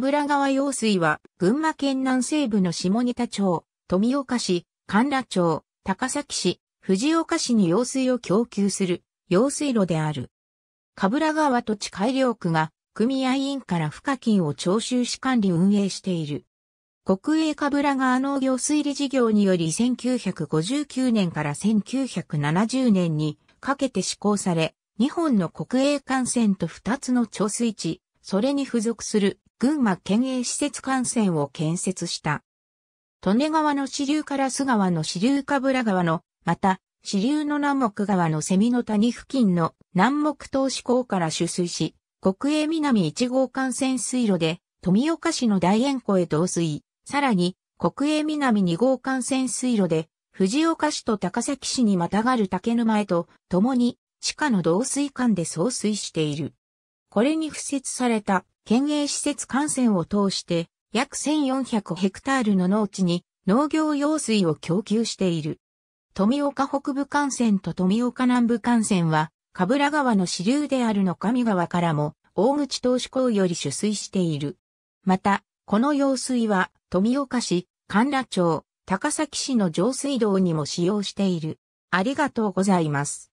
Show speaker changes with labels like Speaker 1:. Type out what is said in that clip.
Speaker 1: ブラ川用水は、群馬県南西部の下仁田町、富岡
Speaker 2: 市、神楽町、高崎市、藤岡市に用水を供給する用水路である。ブラ川土地改良区が組合員から付加金を徴収し管理運営している。国営ブラ川農業水利事業により1959年から1970年にかけて施行され、日本の国営幹線と2つの調水池、それに付属する群馬県営施設幹線を建設した。利根川の支流から須川の支流かぶら川の、また、支流の南北川の蝉の谷付近の南北東市港から取水し、国営南1号幹線水路で富岡市の大円湖へ導水、さらに国営南2号幹線水路で藤岡市と高崎市にまたがる竹沼へと共に地下の導水管で送水している。これに付設された県営施設幹線を通して約1400ヘクタールの農地に農業用水を供給している。富岡北部幹線と富岡南部幹線は、かぶら川の支流であるの上川からも、大口投資港より取水している。また、この用水は、富岡市、神楽町、高崎市
Speaker 1: の上水道にも使用している。ありがとうございます。